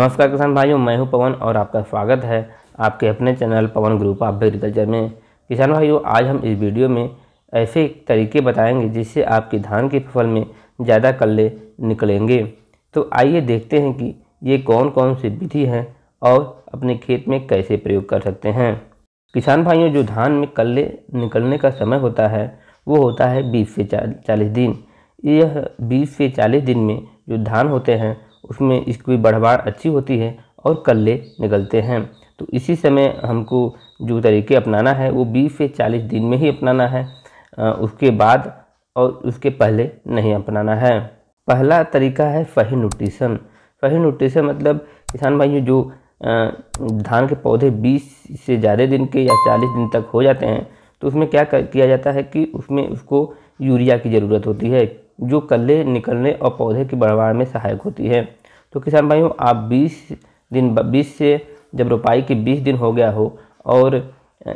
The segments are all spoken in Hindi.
नमस्कार किसान भाइयों मैं हूं पवन और आपका स्वागत है आपके अपने channel Pawan group of agriculture में किसान भाइयों आज हम इस वीडियो में ऐसे तरीके बताएंगे जिससे आपकी धान की फसल में ज़्यादा कल्ले निकलेंगे तो आइए देखते हैं कि ये कौन कौन सी विधि हैं और अपने खेत में कैसे प्रयोग कर सकते हैं किसान भाइयों जो धान में कल्ले निकलने का समय होता है वो होता है बीस से चालीस दिन यह बीस से चालीस दिन में जो धान होते हैं उसमें इसकी बढ़वाड़ अच्छी होती है और कल्ले निकलते हैं तो इसी समय हमको जो तरीके अपनाना है वो बीस से चालीस दिन में ही अपनाना है उसके बाद और उसके पहले नहीं अपनाना है पहला तरीका है फही न्यूट्रिशन फही न्यूट्रिशन मतलब किसान भाइयों जो धान के पौधे 20 से ज़्यादा दिन के या 40 दिन तक हो जाते हैं तो उसमें क्या किया जाता है कि उसमें उसको यूरिया की ज़रूरत होती है जो कल्ले निकलने और पौधे की बढ़वाड़ में सहायक होती है तो किसान भाइयों आप बीस दिन बीस से जब रोपाई के बीस दिन हो गया हो और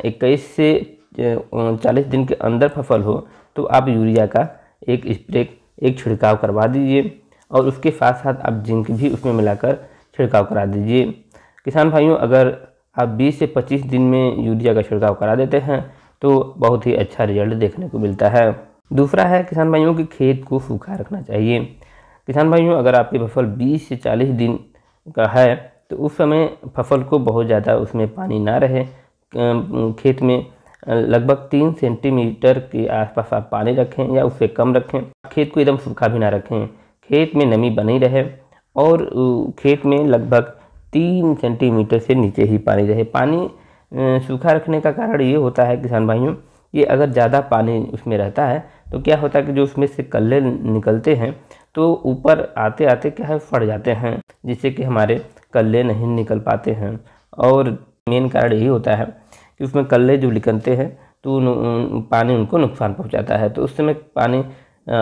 इक्कीस से चालीस दिन के अंदर फसल हो तो आप यूरिया का एक स्प्रे एक छिड़काव करवा दीजिए और उसके साथ साथ आप जिंक भी उसमें मिलाकर छिड़काव करा दीजिए किसान भाइयों अगर आप 20 से 25 दिन में यूरिया का छिड़काव करा देते हैं तो बहुत ही अच्छा रिजल्ट देखने को मिलता है दूसरा है किसान भाइयों के खेत को सूखा रखना चाहिए किसान भाइयों अगर आपकी फसल 20 से 40 दिन का है तो उस समय फसल को बहुत ज़्यादा उसमें पानी ना रहे खेत में लगभग तीन सेंटीमीटर के आसपास आप पानी रखें या उससे कम रखें खेत को एकदम सूखा भी ना रखें खेत में नमी बनी रहे और खेत में लगभग तीन सेंटीमीटर से नीचे ही पानी रहे पानी सूखा रखने का कारण ये होता है किसान भाइयों कि अगर ज़्यादा पानी उसमें रहता है तो क्या होता है कि जो उसमें से कल्ले निकलते हैं तो ऊपर आते आते क्या है फट जाते हैं जिससे कि हमारे कल्ले नहीं निकल पाते हैं और मेन कारण यही होता है कि उसमें कल्ले जो निकलते हैं तो पानी उनको नुकसान पहुंचाता है तो उस समय पानी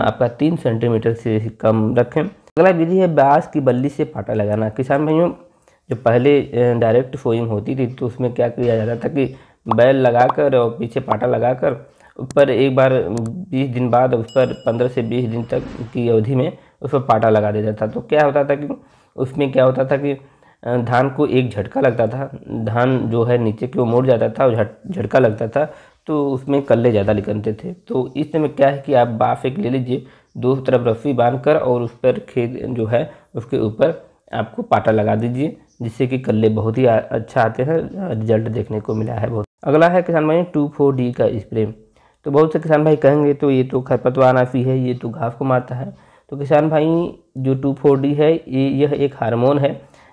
आपका तीन सेंटीमीटर से कम रखें अगला विधि है बाँस की बल्ली से फाटा लगाना किसान भाइयों जो पहले डायरेक्ट सोइंग होती थी तो उसमें क्या किया जाता था कि बैल लगाकर और पीछे पाटा लगाकर उस पर एक बार बीस दिन बाद उस पर पंद्रह से बीस दिन तक की अवधि में उस पर पाटा लगा देता था तो क्या होता था कि उसमें क्या होता था कि धान को एक झटका लगता था धान जो है नीचे की ओर मोड़ जाता था और झटका लगता था तो उसमें कल्ले ज़्यादा निकलते थे तो इस समय क्या है कि आप बाफ एक ले लीजिए दो तरफ रस्सी बांध कर और उस पर खेत जो है उसके ऊपर आपको पाटा लगा दीजिए जिससे कि कल्ले बहुत ही अच्छा आते हैं रिजल्ट देखने को मिला है बहुत अगला है किसान भाई टू फोर डी का स्प्रे तो बहुत से किसान भाई कहेंगे तो ये तो खरपतवार खरपतवारनाशी है ये तो घास को मारता है तो किसान भाई जो टू फोर डी है ये यह एक हार्मोन है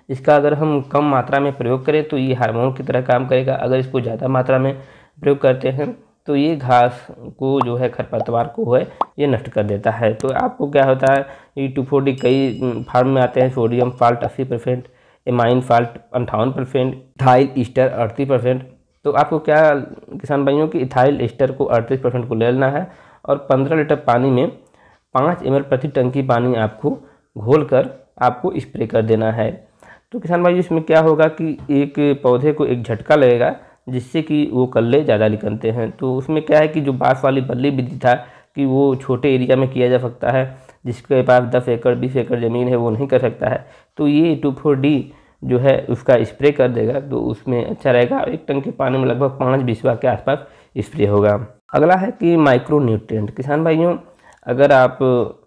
इसका अगर हम कम मात्रा में प्रयोग करें तो ये हार्मोन की तरह काम करेगा अगर इसको ज़्यादा मात्रा में प्रयोग करते हैं तो ये घास को जो है खरपतवार को है ये नष्ट कर देता है तो आपको क्या होता है ये टू फोर डी कई फार्म में आते हैं सोडियम फाल्ट अस्सी परसेंट एमाइन फाल्ट अंठावन परसेंट ढाई ईस्टर अड़तीस परसेंट तो आपको क्या किसान भाइयों की इथाइल एस्टर को अड़तीस परसेंट को ले लेना है और पंद्रह लीटर पानी में पाँच एम प्रति टंकी पानी आपको घोल कर आपको स्प्रे कर देना है तो किसान भाई इसमें क्या होगा कि एक पौधे को एक झटका लगेगा जिससे कि वो कल्ले ज़्यादा निकलते हैं तो उसमें क्या है कि जो बाँस वाली बल्ली विधि था कि वो छोटे एरिया में किया जा सकता है जिसके पास दस एकड़ बीस एकड़ ज़मीन है वो नहीं कर सकता है तो ये टू फोर डी जो है उसका स्प्रे कर देगा तो उसमें अच्छा रहेगा एक टंकी पानी में लगभग पाँच बीसवा के आसपास स्प्रे होगा अगला है कि माइक्रो न्यूट्रेंट किसान भाइयों अगर आप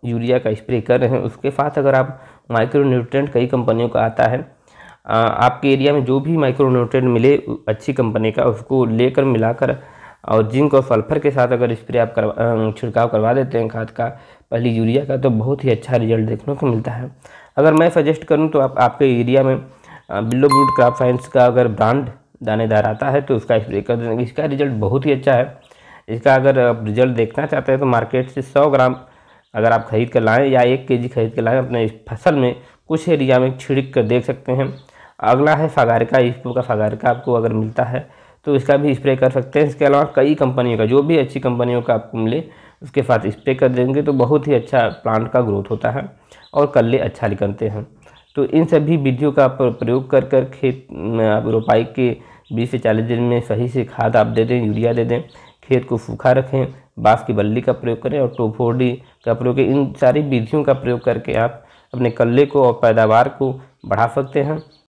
यूरिया का स्प्रे कर रहे हैं उसके साथ अगर आप माइक्रो न्यूट्रेंट कई कंपनियों का आता है आ, आपके एरिया में जो भी माइक्रो न्यूट्रेंट मिले अच्छी कंपनी का उसको लेकर मिलाकर और जिंक और सल्फर के साथ अगर स्प्रे आप करवा छिड़काव करवा देते हैं खाद का पहले यूरिया का तो बहुत ही अच्छा रिजल्ट देखने को मिलता है अगर मैं सजेस्ट करूँ तो आप आपके एरिया में बिल्लो ब्रूड क्राफ्ट साइंस का अगर ब्रांड दानेदार आता है तो उसका स्प्रे कर देंगे इसका रिजल्ट बहुत ही अच्छा है इसका अगर आप रिजल्ट देखना चाहते हैं तो मार्केट से सौ ग्राम अगर आप खरीद कर लाएँ या एक के जी खरीद कर लाएँ अपने फसल में कुछ एरिया में छिड़क कर देख सकते हैं अगला है फागारिका इसको का फागारिका आपको अगर मिलता है तो इसका भी स्प्रे कर सकते हैं इसके अलावा कई कंपनियों का जो भी अच्छी कंपनियों का आपको मिले उसके साथ स्प्रे कर देंगे तो बहुत ही अच्छा प्लांट का ग्रोथ होता है और कल्ले अच्छा निकलते हैं तो इन सभी विधियों का आप प्रयोग कर कर खेत आप रोपाई के बीस से चालीस दिन में सही से खाद आप दे दें यूरिया दे दें खेत को सूखा रखें बाँस की बल्ली का प्रयोग करें और टोफोडी का प्रयोग करें इन सारी विधियों का प्रयोग करके आप अपने कल्ले को और पैदावार को बढ़ा सकते हैं